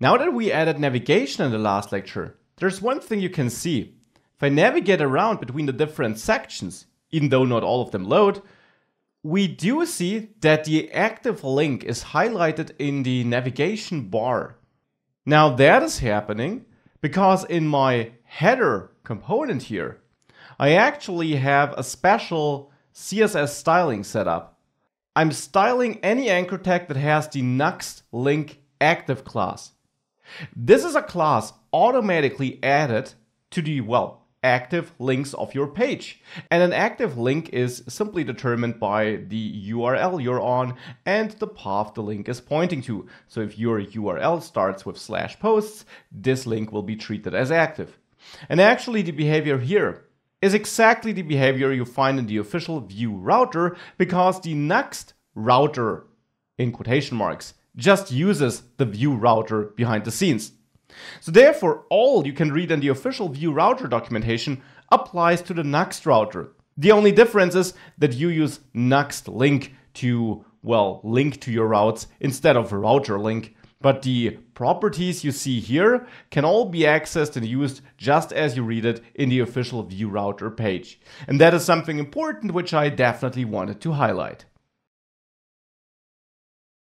Now that we added navigation in the last lecture, there's one thing you can see. If I navigate around between the different sections, even though not all of them load, we do see that the active link is highlighted in the navigation bar. Now that is happening because in my header component here, I actually have a special CSS styling setup. I'm styling any anchor tag that has the Nuxt link active class. This is a class automatically added to the, well, active links of your page. And an active link is simply determined by the URL you're on and the path the link is pointing to. So if your URL starts with slash posts, this link will be treated as active. And actually the behavior here is exactly the behavior you find in the official view router because the next router in quotation marks, just uses the view router behind the scenes. So therefore, all you can read in the official view router documentation applies to the Nuxt router. The only difference is that you use Nuxt link to, well, link to your routes instead of router link. But the properties you see here can all be accessed and used just as you read it in the official view router page. And that is something important which I definitely wanted to highlight.